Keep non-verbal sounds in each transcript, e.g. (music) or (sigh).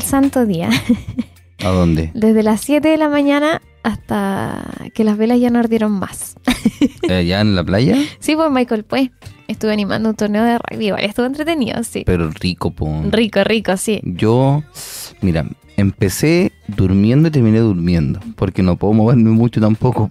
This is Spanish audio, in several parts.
santo día. (laughs) ¿A dónde? Desde las 7 de la mañana hasta que las velas ya no ardieron más. (laughs) allá en la playa? Sí, pues Michael, pues. Estuve animando un torneo de rugby, estuvo entretenido, sí. Pero rico, pues. Rico, rico, sí. Yo, mira, empecé durmiendo y terminé durmiendo, porque no puedo moverme mucho tampoco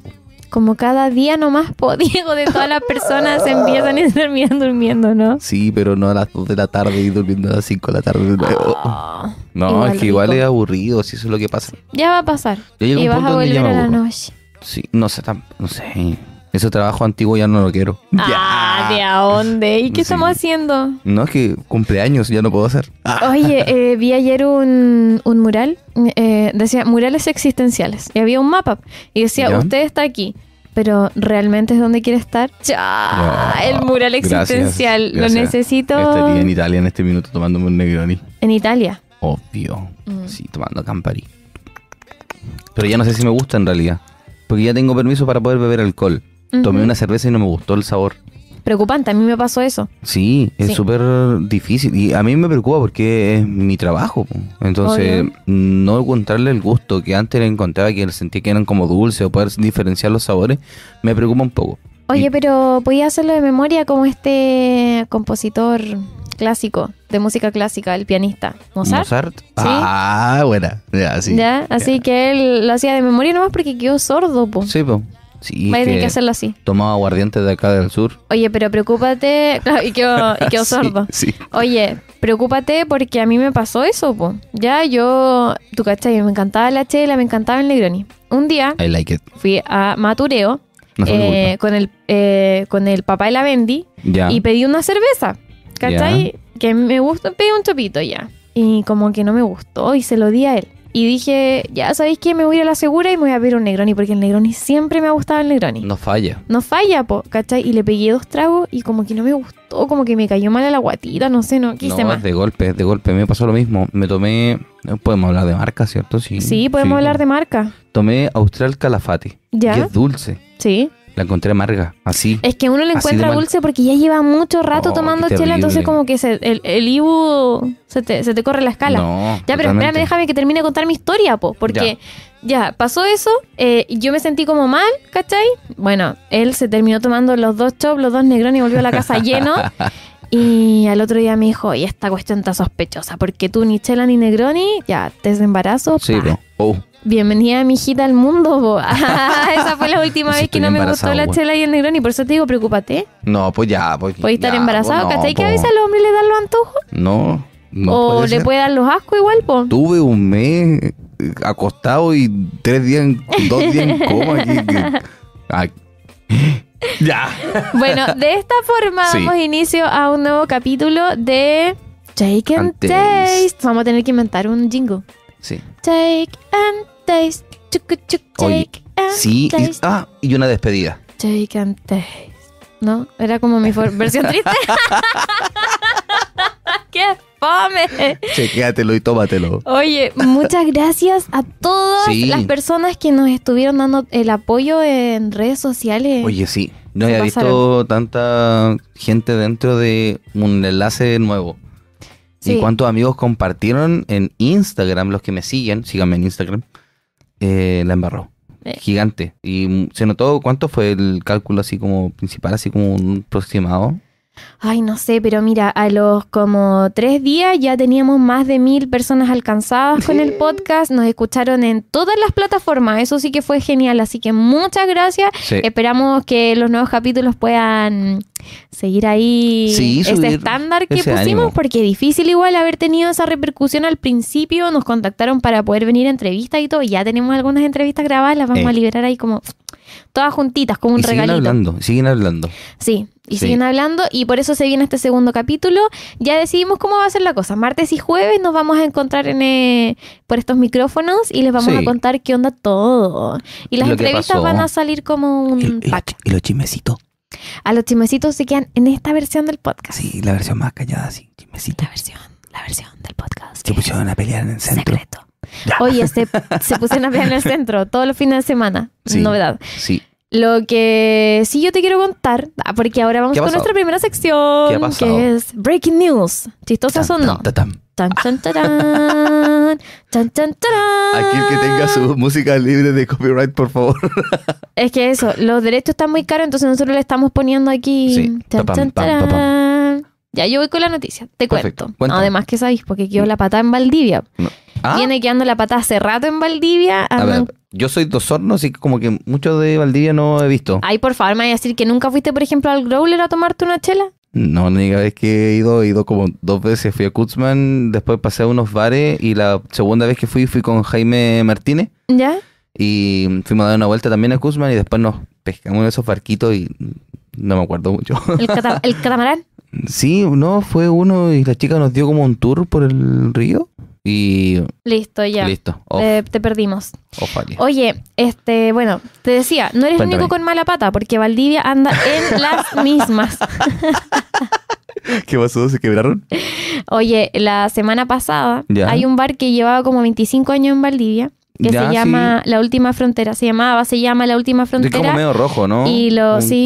como cada día nomás, po, (laughs) Diego, de todas las personas se empiezan a se terminan durmiendo, ¿no? Sí, pero no a las 2 de la tarde y durmiendo a las 5 de la tarde. Ah, no, es que igual es aburrido, si eso es lo que pasa. Ya va a pasar. y vas a volver a la noche. Sí, no sé, no sé. Ese trabajo antiguo ya no lo quiero. Ah, ¿de a dónde? ¿Y qué estamos haciendo? No, es que cumpleaños ya no puedo hacer. Ah. (laughs) Oye, eh, vi ayer un, mural, eh, decía murales existenciales, y había un mapa, y decía, usted está aquí, pero ¿realmente es donde quiere estar? ¡Ya! el mural existencial, lo necesito. Estaría en Italia en este minuto tomándome un Negroni. ¿En Italia? Obvio, mm. sí, tomando Campari. Pero ya no sé si me gusta en realidad, porque ya tengo permiso para poder beber alcohol. Tomé una cerveza y no me gustó el sabor. Preocupante, a mí me pasó eso. Sí, es súper difícil. Y a mí me preocupa porque es mi trabajo. Entonces, no encontrarle el gusto que antes le encontraba, que sentía que eran como dulces o poder diferenciar los sabores, me preocupa un poco. Oye, pero podía hacerlo de memoria como este compositor clásico, de música clásica, el pianista. Mozart. Mozart. Ah, buena. Ya, ¿Ya? así que él lo hacía de memoria nomás porque quedó sordo, pues. Sí, pues Sí, a tener que hacerlo así. Tomaba aguardiente de acá del sur. Oye, pero preocúpate. (laughs) Claro, y quedó, y (laughs) sordo. Oye, preocúpate porque a mí me pasó eso, Ya yo, tú cachai, me encantaba la chela, me encantaba el Negroni. Un día fui a Matureo eh, con, el, eh, con el papá de la Bendy y pedí una cerveza. ¿Cachai? Que me gustó, pedí un chopito ya. Y como que no me gustó y se lo di a él. Y dije, ya sabéis que me voy a la segura y me voy a ver un Negroni, porque el Negroni siempre me ha gustado el Negroni. No falla. No falla, po, ¿cachai? Y le pegué dos tragos y como que no me gustó, como que me cayó mal a la guatita, no sé, no quise no, más. De golpe, de golpe, me pasó lo mismo. Me tomé, eh, podemos hablar de marca, ¿cierto? Sí, sí podemos hablar de marca. Tomé Austral Calafati, ya. que es dulce. Sí. La encontré amarga, así. Es que uno la encuentra dulce porque ya lleva mucho rato oh, tomando chela, entonces como que se, el, el, Ibu se te, corre la escala. ya, pero déjame que termine de contar mi historia, po, porque ya. pasó eso, eh, yo me sentí como mal, ¿cachai? Bueno, él se terminó tomando los dos chops, los dos negrones y volvió a la casa (laughs) lleno. Y al otro día me dijo, y esta cuestión está sospechosa, porque tú ni Chela ni Negroni, ya, te desembarazo. Sí, oh. Bienvenida mi hijita al mundo. (laughs) (laughs) Esa fue la última vez que no me gustó la chela y el negroni. Por eso te digo, preocúpate. No, pues ya. Pues, Puedes estar pues embarazado, ¿cachai? Po. a al hombre le dan los antojos? No, no. O le puede dar los ascos igual, po? Tuve un mes eh, acostado y tres días, dos días en coma. (laughs) Ya. (laughs) Bueno, de esta forma damos inicio a un nuevo capítulo de Shake and, taste. Vamos a tener que inventar un jingo. Sí. Shake and Taste. Chucu, chucu, and sí. Taste. ah, y una despedida. Shake and Taste. ¿No? Era como mi versión triste. (laughs) (laughs) ¿Qué? fome. Chequéatelo y tómatelo. Oye, muchas gracias a todas las personas que nos estuvieron dando el apoyo en redes sociales. Oye, sí. No había visto tanta gente dentro de un enlace nuevo. Y cuántos amigos compartieron en Instagram, los que me siguen, síganme en Instagram, eh, la embarró. Eh. Gigante. Y se notó cuánto fue el cálculo así como principal, así como un aproximado. Ay, no sé, pero mira, a los como tres días ya teníamos más de mil personas alcanzadas con el podcast. Nos escucharon en todas las plataformas. Eso sí que fue genial. Así que muchas gracias. Esperamos que los nuevos capítulos puedan seguir ahí ese estándar que pusimos, porque es difícil igual haber tenido esa repercusión al principio. Nos contactaron para poder venir a entrevistas y todo. Ya tenemos algunas entrevistas grabadas, las vamos a eh. liberar ahí como todas juntitas, como un regalito. Siguen hablando, siguen hablando. Sí, y siguen hablando y por eso se viene este segundo capítulo. Ya decidimos cómo va a ser la cosa. Martes y jueves nos vamos a encontrar en, eh, por estos micrófonos y les vamos a contar qué onda todo. Y las entrevistas van a salir como un ¿Y, los chismecitos. A los chismecitos se quedan en esta versión del podcast. Sí, la versión más callada, sí, chismecito. La versión, la versión del podcast. Se pusieron a pelear en el centro. Secreto. Oye, se, pusieron a pelear en el centro todos los fines de semana. Novedad. Sí. Lo que sí yo te quiero contar, ah, porque ahora vamos con nuestra primera sección, que es Breaking News. ¿Chistosas o no? Tan, tan, Aquí que tenga su música libre de copyright, por favor. (laughs) Es que eso, los derechos están muy caros, entonces nosotros le estamos poniendo aquí. ya, yo voy con la noticia, te cuento. Además que sabéis, porque quiero la patada en Valdivia. Tiene ¿Ah? Viene quedando la patada hace rato en Valdivia. ver, yo soy dos hornos y como que mucho de Valdivia no he visto. Ay, por favor, me voy a decir que nunca fuiste, por ejemplo, al Growler a tomarte una chela. No, la única vez que he ido, he ido como dos veces. Fui a Kuzman, después pasé a unos bares y la segunda vez que fui, fui con Jaime Martínez. ¿Ya? Y fuimos a dar una vuelta también a Kuzman y después nos pescamos en esos barquitos y no me acuerdo mucho. ¿El, catamarán? (laughs) Sí, no, fue uno y la chica nos dio como un tour por el río. Y listo, ya. Listo. Eh, te perdimos. Oye, este, bueno, te decía, no eres el único con mala pata, porque Valdivia anda en (laughs) las mismas. ¿Qué pasó? ¿Se quebraron? Oye, la semana pasada hay un bar que llevaba como 25 años en Valdivia que se llama La Última Frontera. Se llamaba, se llama La Última Frontera. Es como medio rojo, ¿no? Y lo, sí.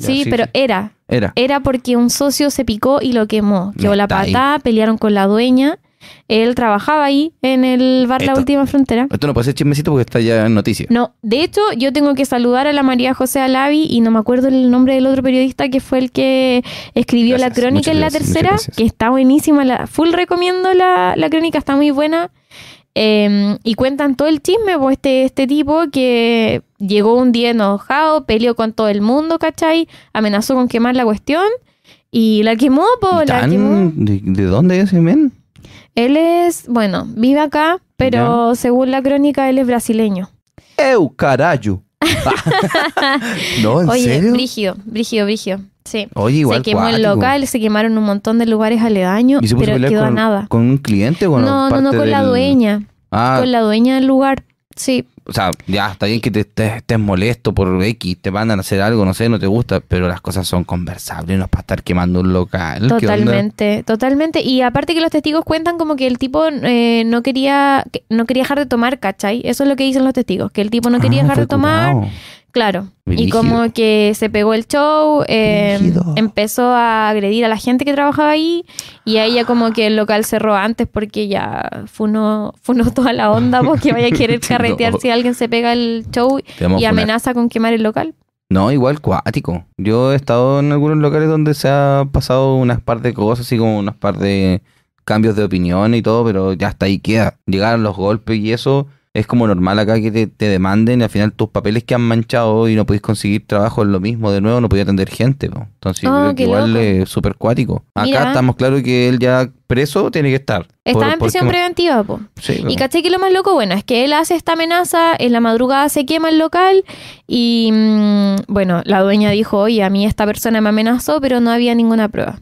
sí, pero era. Era. porque un socio se picó y lo quemó. Quedó la pata, pelearon con la dueña él trabajaba ahí en el bar La Última Frontera. Esto no puede ser chismecito porque está ya en noticias. No, de hecho, yo tengo que saludar a la María José Alavi y no me acuerdo el nombre del otro periodista que fue el que escribió la crónica en la tercera, que está buenísima. La, full recomiendo la, crónica, está muy buena. Em, y cuentan todo el chisme, pues este, este tipo que llegó un día enojado, peleó con todo el mundo, ¿cachai? Amenazó con quemar la cuestión y la quemó, la ¿De, dónde es el men? Él es, bueno, vive acá, pero según la crónica él es brasileño. ¡Eu carayo! (laughs) no, ¿en Oye, brígido, brígido, brígido. Sí. Oye, igual, se quemó el local, se quemaron un montón de lugares aledaños, pero quedó nada. ¿Con un cliente o no? No, no, no, con la dueña. Ah. Con la dueña del lugar, sí o sea, ya, está bien que te estés molesto por X, te mandan a hacer algo, no sé, no te gusta, pero las cosas son conversables, no es para estar quemando un local. Totalmente, totalmente. Y aparte que los testigos cuentan como que el tipo eh, no quería no quería dejar de tomar, ¿cachai? Eso es lo que dicen los testigos, que el tipo no quería ah, dejar de tomar. Claro. Y como que se pegó el show, em, empezó a agredir a la gente que trabajaba ahí y a ella como que el local cerró antes porque ya fue no toda la onda porque vaya a querer (laughs) carretear si alguien se pega el show y amenaza con quemar el local. No, igual cuático. Yo he estado en algunos locales donde se ha pasado unas par de cosas, así como unas par de cambios de opinión y todo, pero ya hasta ahí queda. Llegaron los golpes y eso es como normal acá que te, demanden y al final tus papeles que han manchado y no podéis conseguir trabajo es lo mismo de nuevo, no podía atender gente. Entonces, oh, igual es súper cuático. Acá estamos claros que él ya preso tiene que estar. Estaba en prisión preventiva, po. y caché que lo más loco, bueno, es que él hace esta amenaza, en la madrugada se quema el local y, mm, bueno, la dueña dijo, oye, a mí esta persona me amenazó, pero no había ninguna prueba.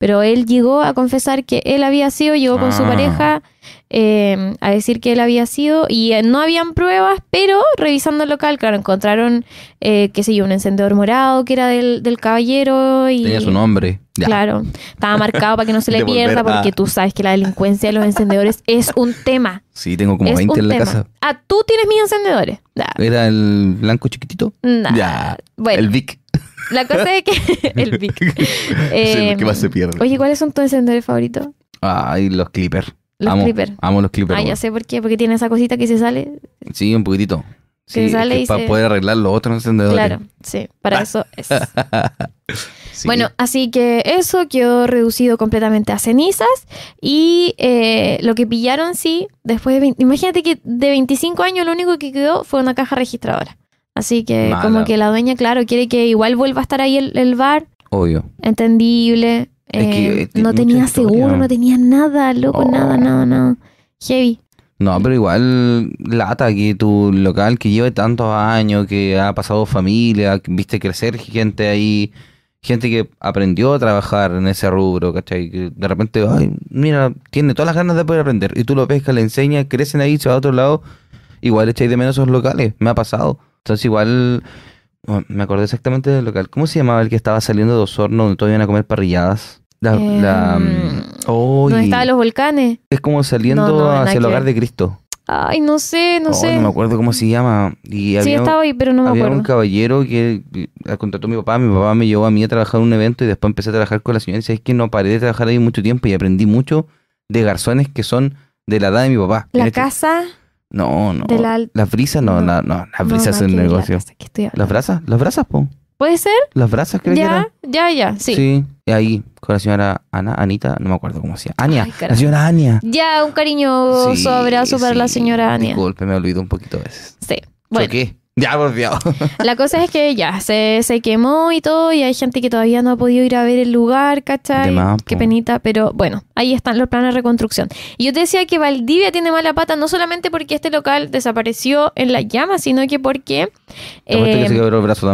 Pero él llegó a confesar que él había sido, llegó con su ah. pareja eh, a decir que él había sido y eh, no habían pruebas, pero revisando el local, claro, encontraron, eh, qué sé yo, un encendedor morado que era del, caballero y... Tenía su nombre. Claro, estaba marcado para que no se (laughs) le pierda porque ah. tú sabes que la delincuencia de los encendedores es un tema. Sí, tengo como 20 en la casa. Ah, tú tienes mis encendedores. ¿Era el blanco chiquitito? Ya. el Vic la cosa es que. (laughs) el pic. (laughs) Eh, más se pierde? Oye, ¿cuáles son tus encendedores favoritos? Ay, los Clippers Los Clippers Clipper. Amo los Clippers Ah, ya sé por qué. Porque tiene esa cosita que se sale. Sí, un poquitito. Sí, se sale para poder arreglar los otros encendedores. Claro, sí, para (laughs) eso es. Bueno, así que eso quedó reducido completamente a cenizas y eh, lo que pillaron, sí, después de imagínate que de 25 años lo único que quedó fue una caja registradora. Así que como que la dueña, claro, quiere que igual vuelva a estar ahí el, bar. Obvio. Entendible. Eh, eh, no tenía seguro, no tenía nada, loco, oh. nada, nada, nada. Heavy. No, pero igual lata que tu local que lleva tantos años, que ha pasado familia, viste crecer gente ahí, gente que aprendió a trabajar en ese rubro, ¿cachai? Que de repente, ay, mira, tiene todas las ganas de poder aprender. Y tú lo pescas, le enseñas, crecen ahí, se va a otro lado. Igual echáis de menos esos locales, me ha pasado. Entonces igual oh, me acordé exactamente del local. ¿Cómo se llamaba el que estaba saliendo de hornos donde todos iban a comer parrilladas? La, em, mm, ¿Dónde estaban los volcanes? Es como saliendo hacia el hogar de Cristo. Ay, no sé, no oh, sé. No me acuerdo cómo se llama. sí, estaba ahí, pero no me había un caballero que eh, contrató a mi papá. Mi papá me llevó a mí a trabajar en un evento y después empecé a trabajar con la señora. Y es que no paré de trabajar ahí mucho tiempo y aprendí mucho de garzones que son de la edad de mi papá. La este, casa... No, no. la... brisa, no, no, no, las brisas no, es un negocio. las brasas, las brasas, po. ¿Puede ser? Las brasas, creo ya, Ya, ya, ya, sí. Sí, y ahí con la señora Ana, Anita, no me acuerdo cómo se llama. Ania, la señora Ania. Ya, un cariñoso sí, abrazo para la señora Ania. Golpe, me olvido un poquito a veces. Sí, bueno. ¿Qué? Ya, volvió (laughs) La cosa es que ya, se, quemó y todo, y hay gente que todavía no ha podido ir a ver el lugar, ¿cachai? Qué penita, pero bueno, ahí están los planes de reconstrucción. Y yo te decía que Valdivia tiene mala pata, no solamente porque este local desapareció en la llama, sino que porque... Eh, el brazo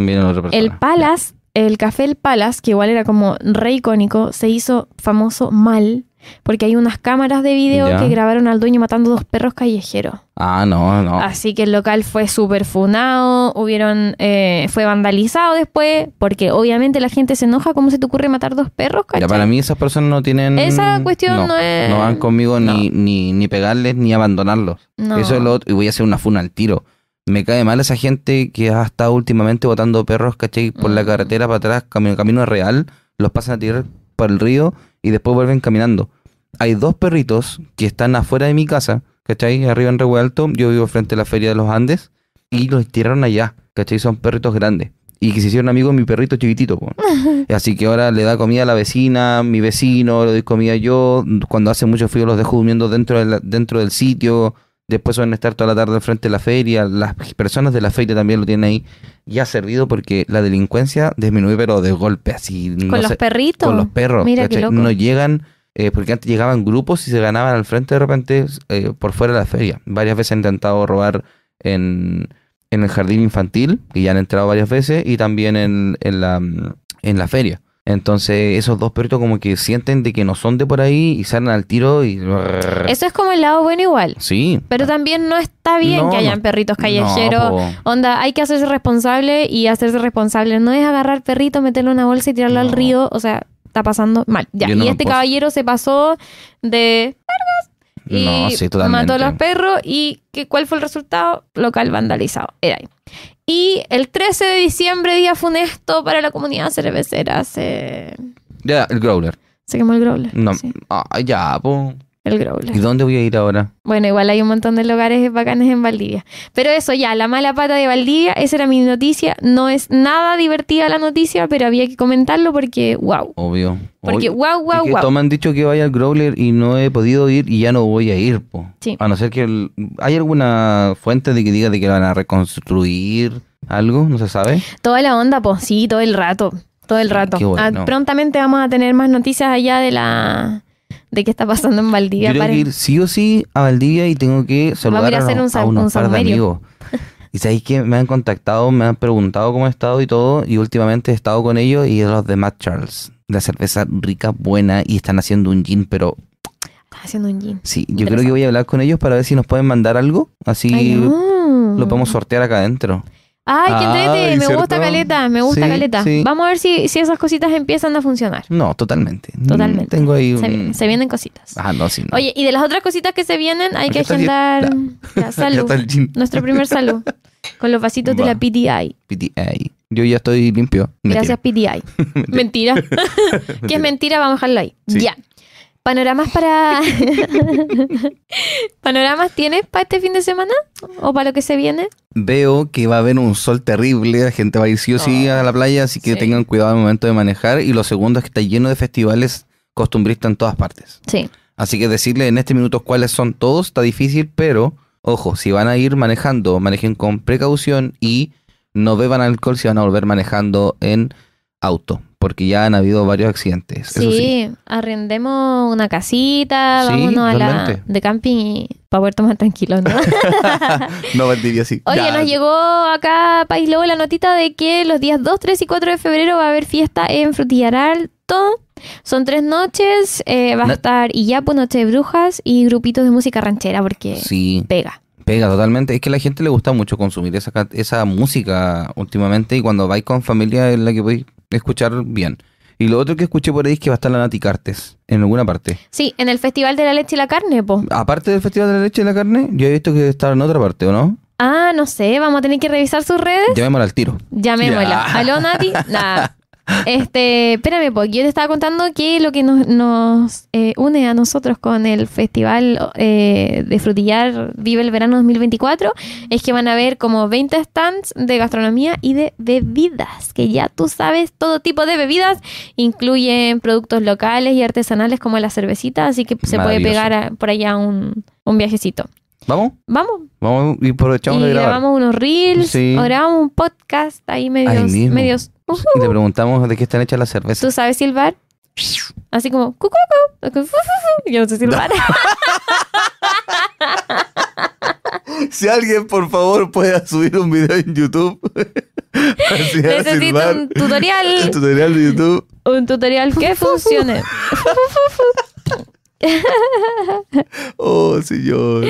El Palace, el Café El Palace, que igual era como re icónico, se hizo famoso mal porque hay unas cámaras de video que grabaron al dueño matando dos perros callejeros. Ah, no, no. Así que el local fue súper funado, hubieron, eh, fue vandalizado después, porque obviamente la gente se enoja, ¿cómo se te ocurre matar dos perros? callejeros? Ya, para mí esas personas no tienen... Esa cuestión no, es... No van conmigo Ni, ni, pegarles ni abandonarlos. Eso es lo otro, y voy a hacer una funa al tiro. Me cae mal esa gente que ha estado últimamente botando perros, caché, Por la mm. carretera para atrás, camino, camino real, los pasan a tirar por el río y después vuelven caminando hay dos perritos que están afuera de mi casa, ¿cachai? Arriba en Revuelto, yo vivo frente a la Feria de los Andes, y los tiraron allá, ¿cachai? Son perritos grandes. Y que se hicieron amigos mi perrito chiquitito. (laughs) Así que ahora le da comida a la vecina, mi vecino, le doy comida yo. Cuando hace mucho frío los dejo durmiendo dentro, dentro del sitio. Después suelen estar toda la tarde frente a la feria. Las personas de la feria también lo tienen ahí. Y ha servido porque la delincuencia disminuye, pero de golpe, así. ¿Con los perritos? Con los perros. Mira No llegan eh, porque antes llegaban grupos y se ganaban al frente de repente eh, por fuera de la feria. Varias veces han intentado robar en, el jardín infantil, Y ya han entrado varias veces, y también en, la, mm, en la feria. Entonces esos dos perritos como que sienten de que no son de por ahí y salen al tiro y... Eso es como el lado bueno igual. Sí. Pero también no está bien que hayan perritos callejeros. Onda, hay que hacerse responsable y hacerse responsable no es agarrar perrito, meterlo en una bolsa y tirarlo al río. O sea, está pasando mal. Ya. y este caballero se pasó de y mató a los perros. ¿Y cuál fue el resultado? Local vandalizado. Era ahí. Y el 13 de diciembre, día funesto para la comunidad cervecera. Se... Ya, el growler. Se quemó el growler. No, ah, ya, pues. ¿Y dónde voy a ir ahora? Bueno, igual hay un montón de lugares bacanes en Valdivia. Pero eso ya, la mala pata de Valdivia, esa era mi noticia. No es nada divertida la noticia, pero había que comentarlo porque wow. Obvio. Porque wow, wow, wow. Todos me han dicho que vaya al Growler y no he podido ir y ya no voy a ir, po. A no ser que hay alguna fuente de que diga de que van a reconstruir algo, no se sabe. Toda la onda, po. sí, todo el rato. Todo el rato. Ah, prontamente vamos a tener más noticias allá de la de qué está pasando en Valdivia. ir sí o sí a Valdivia y tengo que saludar a, a, un, par de amigos. (laughs) Y sabéis que me han contactado, me han preguntado cómo he estado y todo, y últimamente he estado con ellos y los de Matt Charles. La cerveza rica, buena, y están haciendo un gin, pero haciendo un gin. Sí, yo creo que voy a hablar con ellos para ver si nos pueden mandar algo. Así lo podemos sortear acá adentro. Ay, qué entrete, me gusta Caleta, me gusta Caleta. Vamos a ver si, esas cositas empiezan a funcionar. No, totalmente. Mm, totalmente. Tengo ahí se, vienen, cositas. Ah, no, sí. No. Oye, y de las otras cositas que se vienen, hay que agendar la salud. Nuestro primer salud. (laughs) con los vasitos de la PDI. PDI. Yo ya estoy limpio. Gracias, PDI. mentira. (laughs) (laughs) Que es mentira? Vamos a dejarlo ahí. Ya. ¿Panoramas para. (laughs) ¿Panoramas tienes para este fin de semana? ¿O para lo que se viene? Veo que va a haber un sol terrible, la gente va a ir sí o sí oh, a la playa, así que tengan cuidado al momento de manejar. Y lo segundo es que está lleno de festivales costumbristas en todas partes. Sí. Así que decirle en este minuto cuáles son todos está difícil, pero ojo, si van a ir manejando, manejen con precaución y no beban alcohol si van a volver manejando en auto porque ya han habido varios accidentes. Sí, arrendemos una casita, vámonos a la de camping para poder tomar tranquilos, ¿no? (laughs) no, vendría así. (laughs) Oye, nos llegó acá País Lobo la notita de que los días 2, 3 y 4 de febrero va a haber fiesta en Frutillaralto. Son tres noches, eh, va a estar Iyapu, Noche de Brujas y grupitos de música ranchera porque pega pega totalmente. Es que a la gente le gusta mucho consumir esa, música últimamente y cuando vais con familia en la que voy escuchar bien. Y lo otro que escuché por ahí es que va a estar la Nati Cartes, en alguna parte. Sí, en el Festival de la Leche y la Carne, po. Aparte del Festival de la Leche y la Carne, yo he visto que está en otra parte, ¿o no? Ah, no sé, vamos a tener que revisar sus redes. Llamémosla al tiro. Llamémosla. ¿Aló, Nati? la (laughs) Este, espérame, porque yo te estaba contando que lo que nos, eh, une a nosotros con el Festival eh, de Frutillar Vive el Verano 2024 es que van a haber como 20 stands de gastronomía y de bebidas, que ya tú sabes, todo tipo de bebidas incluyen productos locales y artesanales como la cervecita, así que se puede pegar por allá un, viajecito. ¿Vamos? Vamos. Vamos y aprovechamos y de grabar. grabamos unos reels, grabamos un podcast ahí medio... Y te preguntamos de qué están hechas las cervezas. ¿Tú sabes silbar? Así como, Yo no sé silbar. (laughs) si alguien, por favor, pueda subir un video en YouTube. (laughs) Necesito un tutorial. Un tutorial de YouTube. Un tutorial que funcione. (laughs) oh, señor.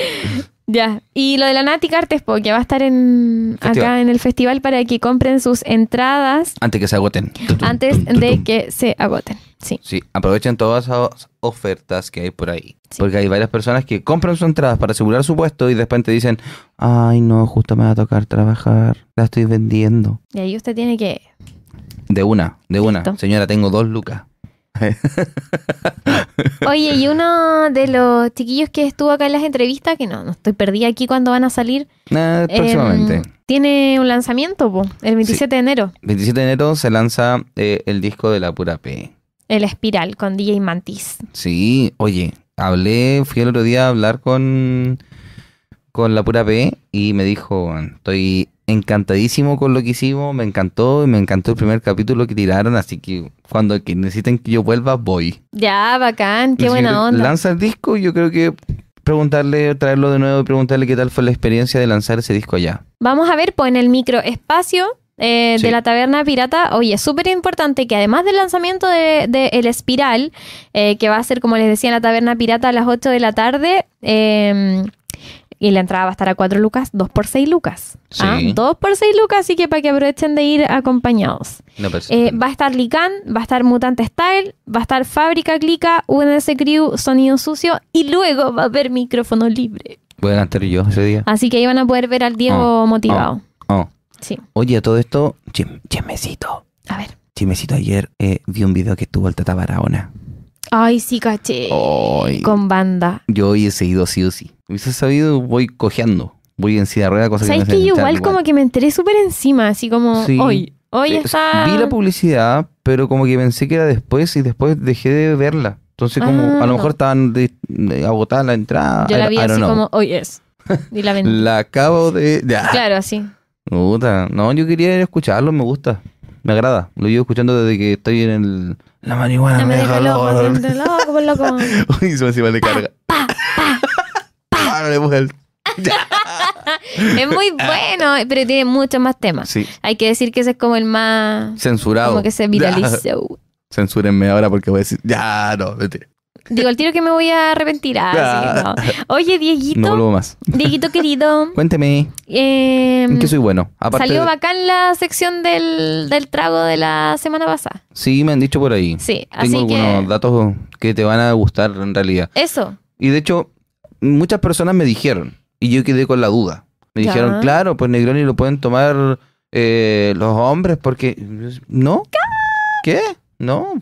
Ya, y lo de la Nati Cartespo, que va a estar en, acá en el festival para que compren sus entradas. Antes que se agoten. antes de que se agoten, sí. Sí, aprovechen todas las ofertas que hay por ahí. Porque hay varias personas que compran sus entradas para asegurar su puesto y después te dicen, ay no, justo me va a tocar trabajar, la estoy vendiendo. Y ahí usted tiene que... De una, de una. Señora, tengo dos lucas. (laughs) Oye, y uno de los chiquillos que estuvo acá en las entrevistas, que no, no estoy perdida aquí cuando van a salir. Em, próximamente. tiene un lanzamiento, el 27 de enero. 27 de enero se lanza eh, el disco de la pura P. El Espiral con DJ Mantis. Sí, oye, hablé, fui el otro día a hablar con, con la pura P y me dijo, estoy encantadísimo con lo que hicimos, me encantó y me encantó el primer capítulo que tiraron, así que cuando necesiten que yo vuelva, voy. Ya, bacán, qué buena onda. Lanza el disco, yo creo que preguntarle, traerlo de nuevo y preguntarle qué tal fue la experiencia de lanzar ese disco allá. Vamos a ver, pues en el microespacio espacio eh, de la taberna pirata, oye, es súper importante que además del lanzamiento de, El Espiral, eh, que va a ser, como les decía, en la taberna pirata a las 8 de la tarde, eh, y la entrada va a estar a 4 lucas, 2 por 6 lucas. 2 ah, por 6 lucas, así que para que aprovechen de ir acompañados. Eh, va a estar Lican, va a estar Mutante Style, va a estar Fábrica Clica, UNS Crew, Sonido Sucio y luego va a haber micrófono libre. Voy a yo ese día. Así que ahí van a poder ver al Diego oh, oh, motivado. Oh. Oye, todo esto, chimecito A ver. chimecito ayer eh, vi un video que estuvo el Tata Barahona. Ay, sí, caché. Con banda. Yo hoy he seguido así, o sí. Hubiese sabido, voy cojeando. Voy en de rueda, cosa ¿Sabes que, que yo igual, como que me enteré súper encima, así como hoy. Hoy eh, está. Vi la publicidad, pero como que pensé que era después y después dejé de verla. Entonces, como a lo ah. mejor estaban de, agotada la entrada. Yo la vi así como hoy es. Y la vendí. (laughs) la acabo de. Ah. Claro, así. No, yo quería escucharlo, me gusta. Me agrada. Lo llevo escuchando desde que estoy en el la marihuana me, me deja loco. loco, loco, (laughs) loco. Uy, se me igual de carga. Pa, pa, pa. Ah, (laughs) es muy bueno, pero tiene muchos más temas. Sí. Hay que decir que ese es como el más... Censurado. Como que se viralizó. (laughs) Censúrenme ahora porque voy a decir... Ya, no, vete. Digo, el tiro que me voy a arrepentir. Ah, Oye, Dieguito. No vuelvo más. Dieguito querido. (laughs) Cuénteme. Em, que soy bueno? salió acá bacán la sección del, trago de la semana pasada. Sí, me han dicho por ahí. Sí, Tengo así que... algunos datos que te van a gustar en realidad. Eso. Y de hecho, muchas personas me dijeron, y yo quedé con la duda. Me dijeron, claro, pues Negroni lo pueden tomar eh, los hombres porque... ¿No? ¿Qué? ¿Qué? No,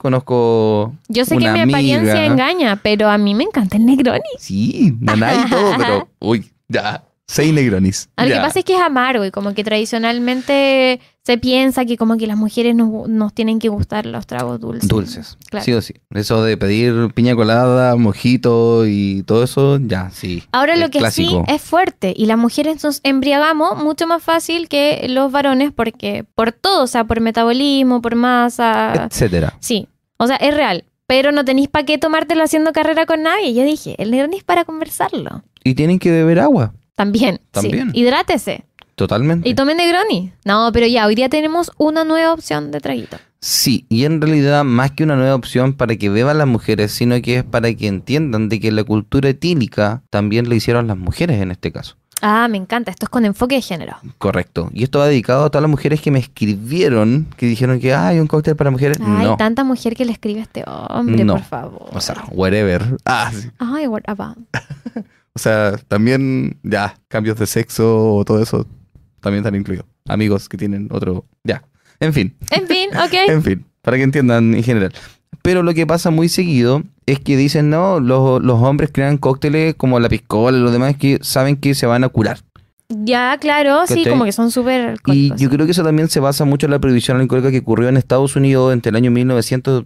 Conozco. Yo sé que mi apariencia engaña, pero a mí me encanta el Negroni. Sí, nada y todo, (laughs) pero. Uy, ya. Seis Negronis. Lo que pasa es que es amargo y como que tradicionalmente se piensa que como que las mujeres nos, nos tienen que gustar los tragos dulces. Dulces, claro. sí o sí. Eso de pedir piña colada, mojito y todo eso, ya, sí. Ahora lo que sí es fuerte y las mujeres nos embriagamos mucho más fácil que los varones porque por todo, o sea, por metabolismo, por masa. Etcétera. Sí, o sea, es real. Pero no tenéis para qué tomártelo haciendo carrera con nadie. Yo dije, el es para conversarlo. Y tienen que beber agua. También. También. Sí. Hidrátese. Totalmente. ¿Y tomen Negroni? No, pero ya, hoy día tenemos una nueva opción de traguito. Sí, y en realidad más que una nueva opción para que beban las mujeres, sino que es para que entiendan de que la cultura etílica también la hicieron las mujeres en este caso. Ah, me encanta, esto es con enfoque de género. Correcto. Y esto va dedicado a todas las mujeres que me escribieron, que dijeron que hay un cóctel para mujeres. No. Hay tanta mujer que le escribe a este hombre, por favor. O sea, whatever. Ah, sí. Ay, what about. (laughs) o sea, también ya, cambios de sexo o todo eso, también están incluidos. Amigos que tienen otro. Ya. En fin. En fin, (laughs) ok. en fin, para que entiendan en general. Pero lo que pasa muy seguido es que dicen, no, los, hombres crean cócteles como la piscola, los demás que saben que se van a curar. Ya, claro, sí, como que son súper... Y yo creo que eso también se basa mucho en la prohibición alcohólica que ocurrió en Estados Unidos entre el año 1900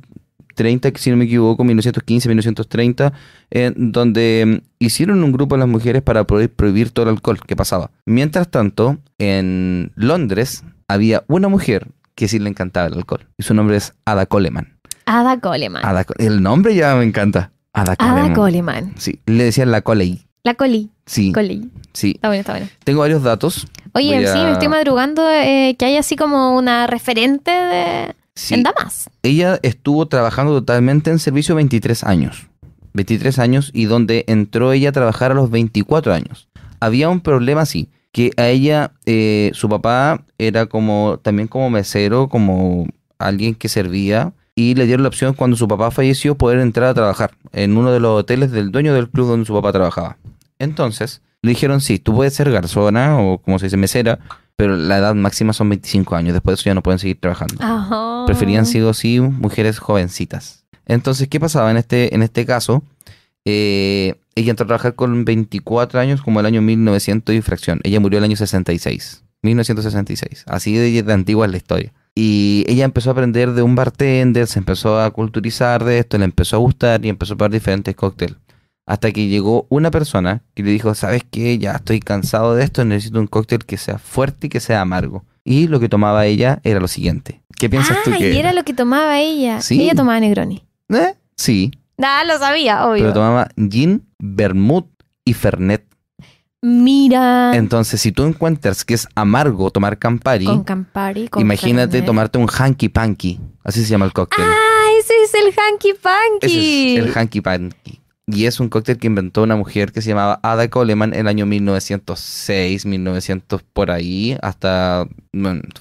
que si no me equivoco, 1915, 1930, donde mm, hicieron un grupo de las mujeres para prohibir todo el alcohol que pasaba. Mientras tanto, en Londres había una mujer que sí le encantaba el alcohol y su nombre es Ada Coleman. Ada Coleman. el nombre ya me encanta. Ada Coleman. Sí, le decían la Coley. La Coley. Sí. Coley. Sí. Está bueno, está bueno. Tengo varios datos. Oye, sí, me estoy madrugando eh, que hay así como una referente de, ella estuvo trabajando totalmente en servicio 23 años. 23 años y donde entró ella a trabajar a los 24 años. Había un problema así, que a ella, eh, su papá era como también como mesero, como alguien que servía y le dieron la opción cuando su papá falleció poder entrar a trabajar en uno de los hoteles del dueño del club donde su papá trabajaba. Entonces, le dijeron, sí, tú puedes ser garzona o como se dice, mesera, pero la edad máxima son 25 años, después de eso ya no pueden seguir trabajando. Preferían sido, sí mujeres jovencitas. Entonces, ¿qué pasaba en este, en este caso? Eh, ella entró a trabajar con 24 años, como el año 1900 y fracción. Ella murió el año 66, 1966. Así de, de antigua es la historia. Y ella empezó a aprender de un bartender, se empezó a culturizar de esto, le empezó a gustar y empezó a probar diferentes cócteles. Hasta que llegó una persona que le dijo, ¿sabes qué? Ya estoy cansado de esto, necesito un cóctel que sea fuerte y que sea amargo. Y lo que tomaba ella era lo siguiente. ¿Qué piensas tú ah, que y era? lo que tomaba ella. Sí. Ella tomaba Negroni. ¿Eh? Sí. Nada, ah, lo sabía, obvio. Pero tomaba gin, vermut y fernet. Mira. Entonces, si tú encuentras que es amargo tomar Campari, con Campari con imagínate tomarte un hanky panky. Así se llama el cóctel. Ah, ese es el hanky panky. Ese es el hanky panky. Y es un cóctel que inventó una mujer que se llamaba Ada Coleman en el año 1906, 1900 por ahí, hasta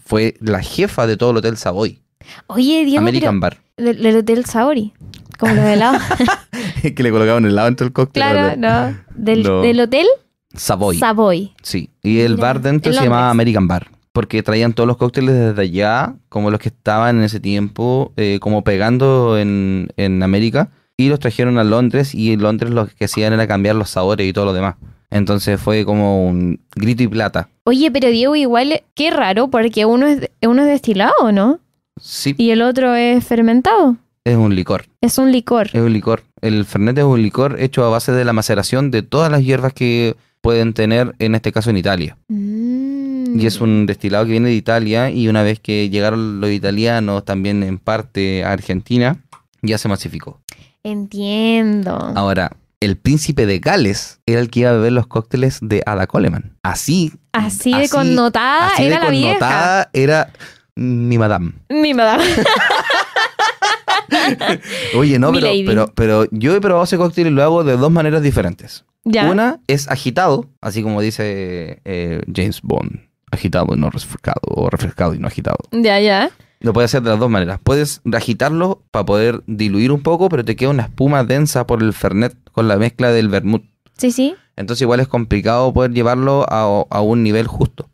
fue la jefa de todo el Hotel Savoy. Oye, Diego, American Bar. Del, Hotel Savoy como lo de lado (laughs) que le colocaban helado dentro del cóctel. Claro, no. Del, hotel Savoy. Savoy. Sí. Y el bar dentro se llamaba American Bar. Porque traían todos los cócteles desde allá, como los que estaban en ese tiempo, eh, como pegando en, en América y los trajeron a Londres y en Londres lo que hacían era cambiar los sabores y todo lo demás. Entonces fue como un grito y plata. Oye, pero Diego, igual, qué raro, porque uno es, uno es destilado, ¿no? Sí. Y el otro es fermentado. Es un licor. Es un licor. Es un licor. El Fernet es un licor hecho a base de la maceración de todas las hierbas que pueden tener, en este caso en Italia. Mm. Y es un destilado que viene de Italia y una vez que llegaron los italianos también en parte a Argentina, ya se masificó. Entiendo. Ahora, el príncipe de Gales era el que iba a beber los cócteles de Ada Coleman. Así. Así, de connotada era era mi madame. Mi madame. (laughs) Oye, no, pero, pero, yo he probado ese cóctel y lo hago de dos maneras diferentes. Una es agitado, así como dice eh, James Bond. Agitado y no refrescado, o refrescado y no agitado. Ya, ya. Lo puedes hacer de las dos maneras. Puedes agitarlo para poder diluir un poco, pero te queda una espuma densa por el Fernet con la mezcla del vermut. Sí, sí. Entonces igual es complicado poder llevarlo a, un nivel justo.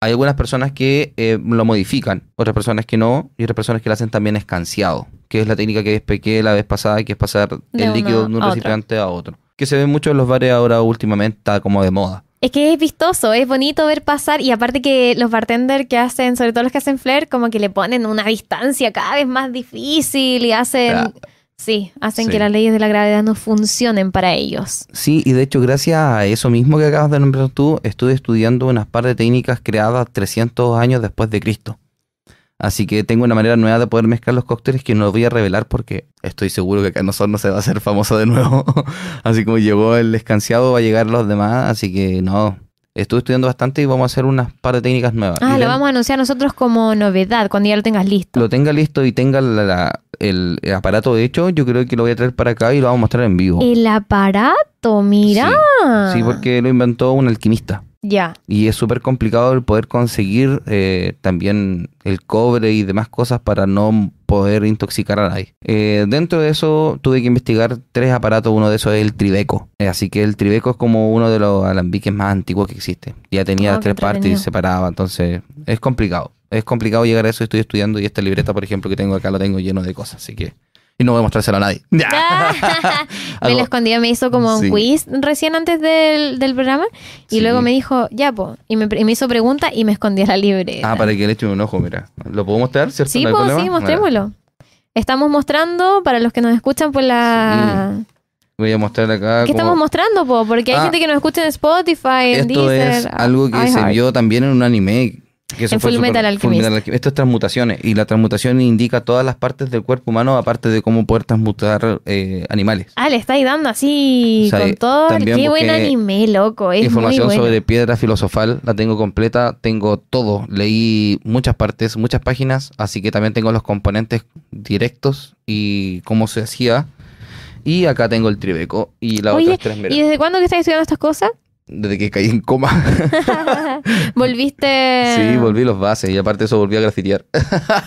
Hay algunas personas que eh, lo modifican, otras personas que no, y otras personas que lo hacen también escanciado, que es la técnica que despequé la vez pasada, que es pasar el líquido de un recipiente a otro. Que se ve mucho en los bares ahora últimamente, está como de moda. Es que es vistoso, es bonito ver pasar y aparte que los bartenders que hacen, sobre todo los que hacen flair, como que le ponen una distancia cada vez más difícil y hacen... Sí, hacen que las leyes de la gravedad no funcionen para ellos. Sí, y de hecho, gracias a eso mismo que acabas de nombrar tú, estuve estudiando unas par de técnicas creadas 300 años después de Cristo. Así que tengo una manera nueva de poder mezclar los cócteles que no voy a revelar porque estoy seguro que nosotros no se va a hacer famoso de nuevo. (laughs) así como llegó el escanciado, va a llegar los demás. Así que no, estuve estudiando bastante y vamos a hacer unas par de técnicas nuevas. Ah, lo vamos a anunciar nosotros como novedad cuando ya lo tengas listo. Lo tenga listo y tenga el aparato de hecho, yo creo que lo voy a traer para acá y lo vamos a mostrar en vivo. ¿El aparato? Mira. sí porque lo inventó un alquimista. Ya. Y es súper complicado el poder conseguir eh, también el cobre y demás cosas para no poder intoxicar a nadie. Eh, dentro de eso tuve que investigar tres aparatos, uno de esos es el Tribeco. Eh, así que el Tribeco es como uno de los alambiques más antiguos que existe. Ya tenía ah, tres partes y separaba, entonces es complicado. Es complicado llegar a eso, estoy estudiando y esta libreta, por ejemplo, que tengo acá la tengo lleno de cosas, así que y no voy a mostrárselo a nadie. (laughs) (laughs) me lo escondía, me hizo como un quiz recién antes del, programa y luego me dijo, ya, po, y me, hizo pregunta y me a la libreta. Ah, para que le eche un ojo, mira. ¿Lo puedo mostrar? Sí, sí, mostrémoslo. Estamos mostrando, para los que nos escuchan, por la... Voy a mostrar acá. ¿Qué estamos mostrando, po? Porque hay ah. gente que nos escucha en Spotify, en Esto Deezer, es algo que ah, se vio también en un anime que en Metal Esto es transmutaciones y la transmutación indica todas las partes del cuerpo humano, aparte de cómo poder transmutar eh, animales. Ah, le estáis dando así con todo. Qué buen anime, loco. Es información muy bueno. sobre piedra filosofal, la tengo completa, tengo todo. Leí muchas partes, muchas páginas, así que también tengo los componentes directos y cómo se hacía. Y acá tengo el tribeco y la Oye, otra es ¿Y desde cuándo que estás estudiando estas cosas? desde que caí en coma. (laughs) Volviste. Sí, volví los bases y aparte eso volví a grafitear.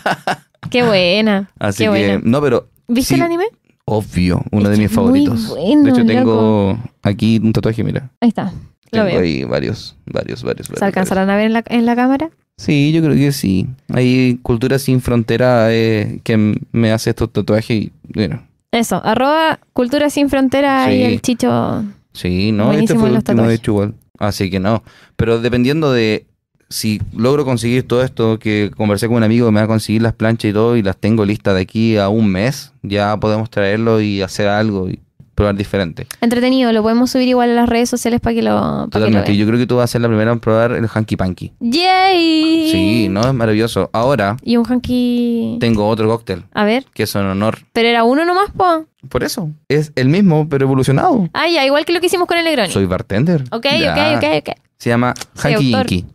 (laughs) qué buena. Así que, no, pero. ¿Viste el anime? Obvio, uno de mis favoritos. de hecho, tengo aquí un tatuaje, mira. Ahí está. Lo ahí varios, varios, varios. ¿Se alcanzarán a ver en la, en la cámara? Sí, yo creo que sí. Hay cultura sin frontera eh, que me hace estos tatuajes y bueno. Eso, arroba cultura sin frontera y el chicho Sí, no, este fue hecho igual. Así que no. Pero dependiendo de si logro conseguir todo esto que conversé con un amigo, me va a conseguir las planchas y todo y las tengo listas de aquí a un mes, ya podemos traerlo y hacer algo probar diferente. Entretenido, lo podemos subir igual a las redes sociales para que lo. Pa Totalmente, yo creo que tú vas a ser la primera en probar el hanky panky. ¡Yay! Sí, no, es maravilloso. Ahora. Y un hanky. Tengo otro cóctel. A ver. Que es un honor. Pero era uno nomás, po. Por eso. Es el mismo, pero evolucionado. Ah, ya, igual que lo que hicimos con el Negroni. Soy bartender. Ok, ok, ok, ok. Se llama Hanky Jinky.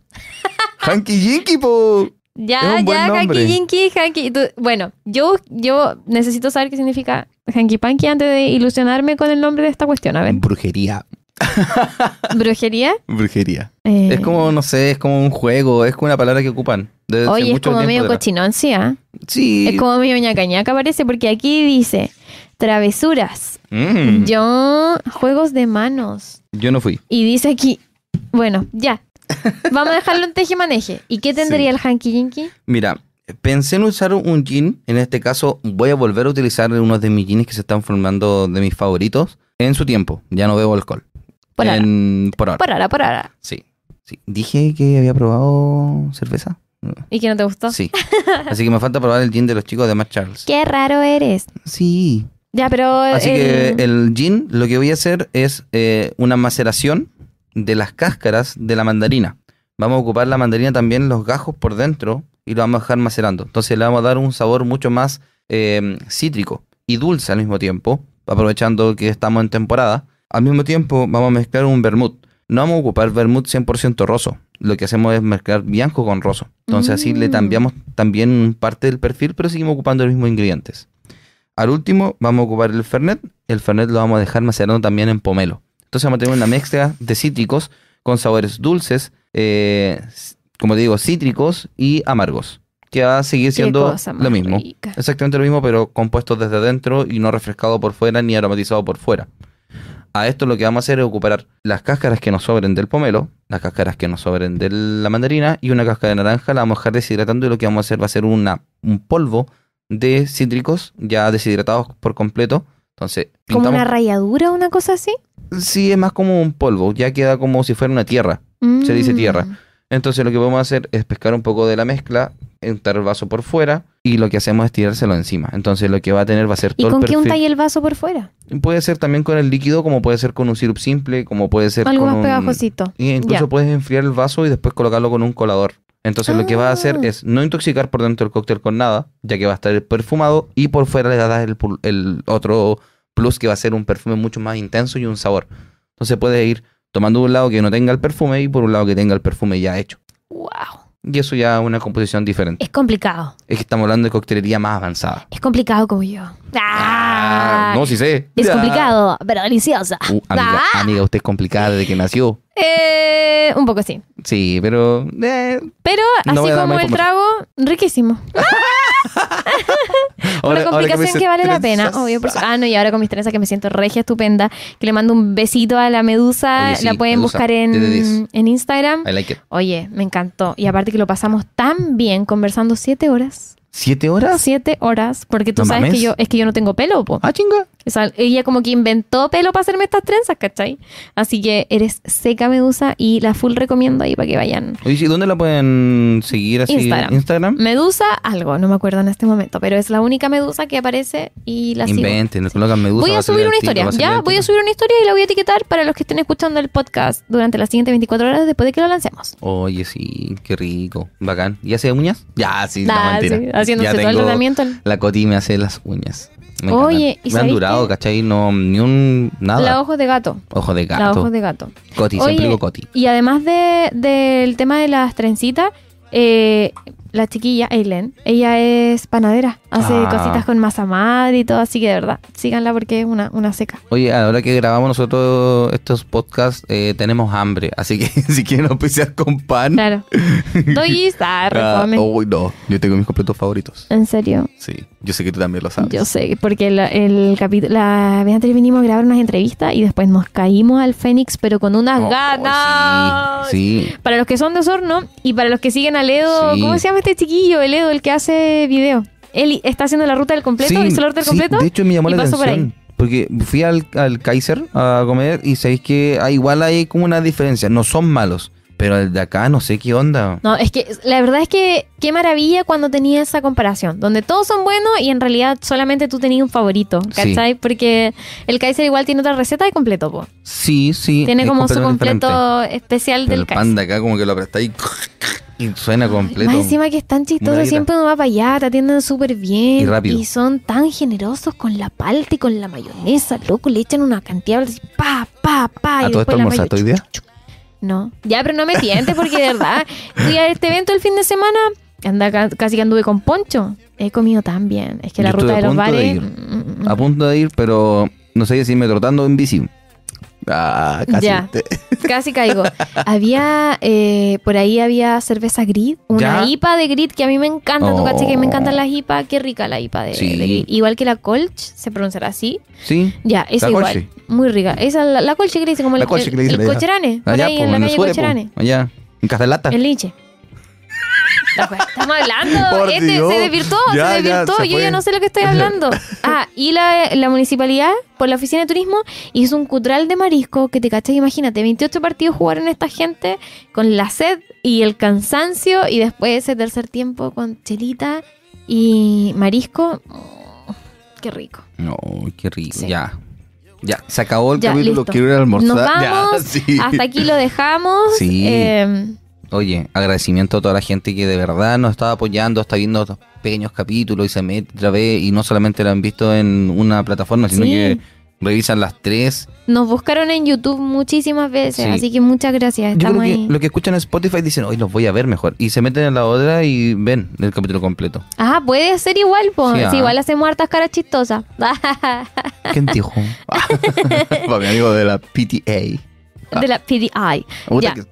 (laughs) hanky Jinky, po. Ya, ya, Hanky Jinky, Hanky. bueno, yo, yo necesito saber qué significa Hanky Panky antes de ilusionarme con el nombre de esta cuestión. A ver. Brujería. (laughs) ¿Brujería? Brujería. Eh. Es como, no sé, es como un juego, es como una palabra que ocupan. Oye, es como medio cochinoncia. Ah? sí, Es como medio ñacañaca parece, porque aquí dice travesuras. Mm. Yo, juegos de manos. Yo no fui. Y dice aquí, bueno, ya. Vamos a dejarlo en teje maneje. ¿Y qué tendría el hanky jinky? Mira, pensé en usar un jean. En este caso, voy a volver a utilizar uno de mis jeans que se están formando de mis favoritos en su tiempo. Ya no bebo alcohol. Por, ahora. por ahora. Por ahora, Sí, Dije que había probado cerveza. ¿Y que no te gustó? Sí. (laughs) Así que me falta probar el jean de los chicos de Matt Charles. Qué raro eres. Sí. Ya, pero. Así que el jean lo que voy a hacer es eh, una maceración de las cáscaras de la mandarina. Vamos a ocupar la mandarina también, los gajos por dentro, y lo vamos a dejar macerando. Entonces le vamos a dar un sabor mucho más em, cítrico y dulce al mismo tiempo, aprovechando que estamos en temporada. Al mismo tiempo vamos a mezclar un vermut. No vamos a ocupar vermut 100% roso. Lo que hacemos es mezclar bianco con roso. Entonces así le mm. cambiamos también parte del perfil, pero seguimos ocupando los mismos ingredientes. Al último vamos a ocupar el fernet. El fernet lo vamos a dejar macerando también en pomelo. Entonces vamos a tener una mezcla de cítricos con sabores dulces, eh, como te digo, cítricos y amargos. Que va a seguir siendo lo mismo. Exactamente lo mismo, pero compuesto desde adentro y no refrescado por fuera ni aromatizado por fuera. A esto lo que vamos a hacer es ocupar las cáscaras que nos sobren del pomelo, las cáscaras que nos sobren de la mandarina y una cáscara de naranja la vamos a dejar deshidratando y lo que vamos a hacer va a ser un polvo de cítricos ya deshidratados por completo. Entonces, ¿Como una ralladura o una cosa así? Sí, es más como un polvo, ya queda como si fuera una tierra. Se dice tierra. Mm. Entonces lo que vamos a hacer es pescar un poco de la mezcla, untar el vaso por fuera y lo que hacemos es tirárselo encima. Entonces lo que va a tener va a ser todo el ¿Y con qué untáis el vaso por fuera? Puede ser también con el líquido, como puede ser con un sirup simple, como puede ser Algo más pegajosito. Y incluso puedes enfriar el vaso y después colocarlo con un colador. Entonces lo que va a hacer ah. es no intoxicar por dentro el cóctel con nada, ya que va a estar perfumado y por fuera le das el, el otro plus que va a ser un perfume mucho más intenso y un sabor. Entonces puede ir tomando un lado que no tenga el perfume y por un lado que tenga el perfume ya hecho. ¡Wow! Y eso ya es una composición diferente. Es complicado. Es que estamos hablando de coctelería más avanzada. Es complicado como yo. Ah, no, sí sé. Es complicado, pero deliciosa. Uh, ah. amiga, usted es complicada desde que nació. Eh, un poco sí. Sí, pero. Eh, pero así como el trago, riquísimo. (laughs) (laughs) Una complicación que, vale la pena, obvio. Ah, no, y ahora con mis trenzas que me siento regia, estupenda, que le mando un besito a la medusa. la pueden buscar en, en Instagram. Oye, me encantó. Y aparte que lo pasamos tan bien conversando siete horas. ¿Siete horas? Siete horas, porque tú sabes que yo es que yo no tengo pelo, Ah, chinga ella como que inventó pelo para hacerme estas trenzas, ¿cachai? Así que eres seca medusa y la full recomiendo ahí para que vayan. Oye, ¿y dónde la pueden seguir así? Instagram. Instagram. Medusa algo, no me acuerdo en este momento, pero es la única medusa que aparece y la Inventen, sigo. colocan medusa. Voy a, subir una historia, ya, voy a subir una historia y la voy a etiquetar para los que estén escuchando el podcast durante las siguientes 24 horas después de que lo lancemos. Oye, sí, qué rico, bacán. ¿Y hace uñas? Ya, sí, no, mentira. haciéndose todo el La Coti me hace las uñas. Me Oye, Me han durado, ¿cachai? No, ni un. Nada. La ojos de gato. ojo de gato. La ojos de gato. Coti, siempre digo Coti. Y además del tema de las trencitas, eh, la chiquilla, Eileen, ella es panadera, hace ah. cositas con masa madre y todo, así que de verdad, síganla porque es una, una seca. Oye, ahora que grabamos nosotros estos podcasts, eh, tenemos hambre, así que (laughs) si quieren oficiar con pan. Claro. Uy, (laughs) ah, oh, no, yo tengo mis completos favoritos. ¿En serio? Sí, yo sé que tú también lo sabes. Yo sé, porque el, capítulo, la vez de vinimos a grabar unas entrevistas y después nos caímos al Fénix, pero con unas oh, gatas. Sí, Para los que son de Osorno y para los que siguen a Ledo, ¿cómo se llama este chiquillo, el Edo, el que hace video. Él está haciendo la ruta del completo, sí, hizo la ruta del sí, completo. De hecho, me llamó la atención. Porque fui al, Kaiser a comer y sabéis que igual hay como una diferencia. No son malos, pero el de acá no sé qué onda. No, es que la verdad es que qué maravilla cuando tenía esa comparación, donde todos son buenos y en realidad solamente tú tenías un favorito, ¿cachai? Porque el Kaiser igual tiene otra receta de completo, po. Sí, sí. Tiene como su completo especial del el Kaiser. El pan de acá como que lo aprestáis. Y suena completo. Más encima que están chistosos, siempre uno va para allá, te atienden súper bien. Y son tan generosos con la palta y con la mayonesa, loco. Le echan una cantidad, pa, pa, pa. ¿A todo esto almorzaste hoy día? No. Ya, pero no me sientes porque de verdad, fui a este evento el fin de semana, anda, casi que anduve con poncho. He comido tan bien. Es que la ruta de los bares... Mm, mm, mm, a punto de ir, pero no sé si me trotando en bici. Ah, ah, casi. (laughs) casi caigo. había, eh, por ahí había cerveza grid, una hipa de grid que a mí me encanta. Tú caché que me encantan oh. las IPA, qué rica la hipa de, grid. Igual que la Colch, se pronunciará así. Sí. Ya, es igual. Muy rica. Esa, la, Colch como el, colche el, Cocherane. Allá, ah, pues, en la calle Cocherane. Allá, en Castelata. El Liche. Estamos hablando. (laughs) se desvirtó, se desvirtó, yo ya no sé lo que estoy hablando. (laughs) Ah, y la, municipalidad, por la oficina de turismo, hizo un cutral de marisco que te cachas, imagínate, 28 partidos jugaron esta gente con la sed y el cansancio y después ese tercer tiempo con chelita y marisco. Mm, qué rico. No, qué rico. Ya, ya, se acabó el quiero ir a almorzar. (laughs) vamos, hasta aquí lo dejamos. Sí. Em, Oye, agradecimiento a toda la gente que de verdad nos está apoyando, está viendo pequeños capítulos y se mete otra vez y no solamente lo han visto en una plataforma, sino que revisan las tres. Nos buscaron en YouTube muchísimas veces, así que muchas gracias. que Lo que escuchan en Spotify dicen, hoy los voy a ver mejor. Y se meten en la otra y ven el capítulo completo. Ah, puede ser igual, pues. igual hacemos hartas caras chistosas. ¿Quién dijo? (laughs) (laughs) mi amigo de la PTA. Ah. de la PDI.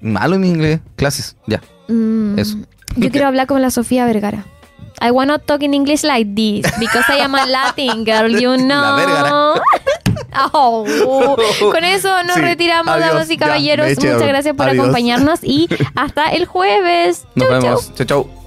malo en inglés. Clases, ya. Mm, eso. Yo quiero hablar con la Sofía Vergara. I to talk in English like this because I am a Latin girl, you (laughs) know. La (laughs) oh. Con eso nos retiramos, adiós, damas y caballeros. Muchas gracias por acompañarnos y (laughs) hasta el jueves. Nos vemos. chau.